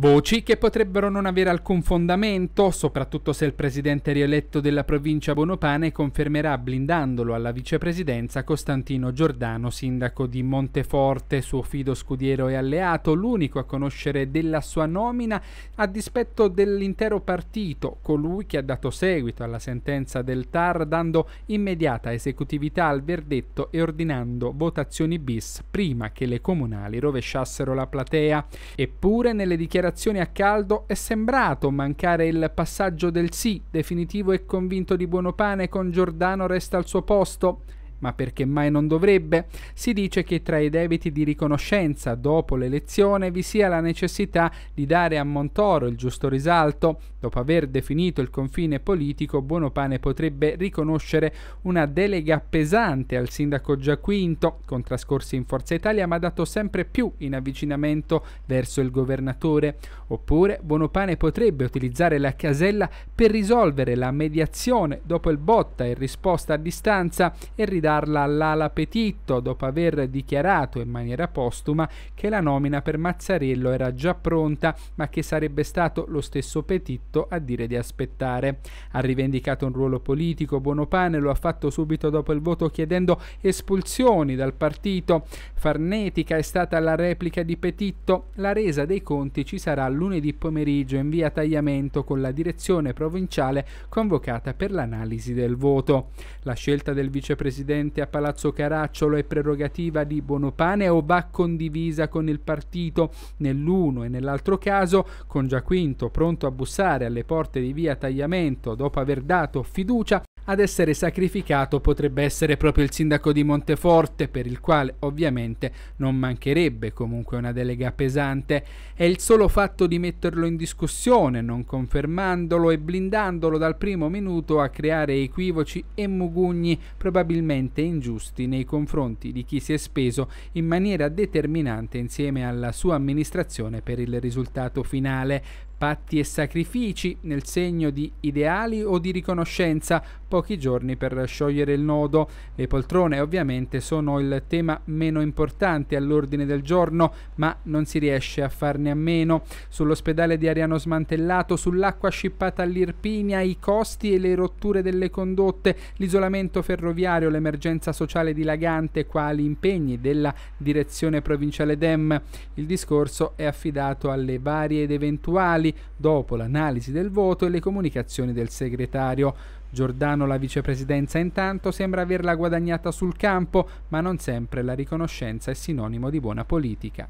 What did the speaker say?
Voci che potrebbero non avere alcun fondamento, soprattutto se il presidente rieletto della provincia Bonopane confermerà blindandolo alla vicepresidenza Costantino Giordano, sindaco di Monteforte, suo fido scudiero e alleato, l'unico a conoscere della sua nomina a dispetto dell'intero partito, colui che ha dato seguito alla sentenza del TAR dando immediata esecutività al verdetto e ordinando votazioni bis prima che le comunali rovesciassero la platea. Eppure nelle dichiarazioni operazioni a caldo è sembrato mancare il passaggio del sì definitivo e convinto di Buonopane con Giordano resta al suo posto ma perché mai non dovrebbe, si dice che tra i debiti di riconoscenza dopo l'elezione vi sia la necessità di dare a Montoro il giusto risalto. Dopo aver definito il confine politico, Buonopane potrebbe riconoscere una delega pesante al sindaco Giaquinto, con trascorsi in Forza Italia ma dato sempre più in avvicinamento verso il governatore. Oppure Buonopane potrebbe utilizzare la casella per risolvere la mediazione dopo il botta e risposta a distanza e ridare darla all'Ala Petitto dopo aver dichiarato in maniera postuma che la nomina per Mazzarello era già pronta ma che sarebbe stato lo stesso Petitto a dire di aspettare. Ha rivendicato un ruolo politico, Bonopane lo ha fatto subito dopo il voto chiedendo espulsioni dal partito. Farnetica è stata la replica di Petitto, la resa dei conti ci sarà lunedì pomeriggio in via Tagliamento con la direzione provinciale convocata per l'analisi del voto. La scelta del vicepresidente presente a Palazzo Caracciolo è prerogativa di Buonopane o va condivisa con il partito? Nell'uno e nell'altro caso, con Giaquinto pronto a bussare alle porte di via Tagliamento dopo aver dato fiducia, ad essere sacrificato potrebbe essere proprio il sindaco di Monteforte, per il quale ovviamente non mancherebbe comunque una delega pesante. È il solo fatto di metterlo in discussione, non confermandolo e blindandolo dal primo minuto a creare equivoci e mugugni probabilmente ingiusti nei confronti di chi si è speso in maniera determinante insieme alla sua amministrazione per il risultato finale. Patti e sacrifici nel segno di ideali o di riconoscenza, pochi giorni per sciogliere il nodo. Le poltrone ovviamente sono il tema meno importante all'ordine del giorno, ma non si riesce a farne a meno. Sull'ospedale di Ariano smantellato, sull'acqua scippata all'Irpinia, i costi e le rotture delle condotte, l'isolamento ferroviario, l'emergenza sociale dilagante, quali impegni della direzione provinciale DEM. Il discorso è affidato alle varie ed eventuali dopo l'analisi del voto e le comunicazioni del segretario. Giordano la vicepresidenza intanto sembra averla guadagnata sul campo, ma non sempre la riconoscenza è sinonimo di buona politica.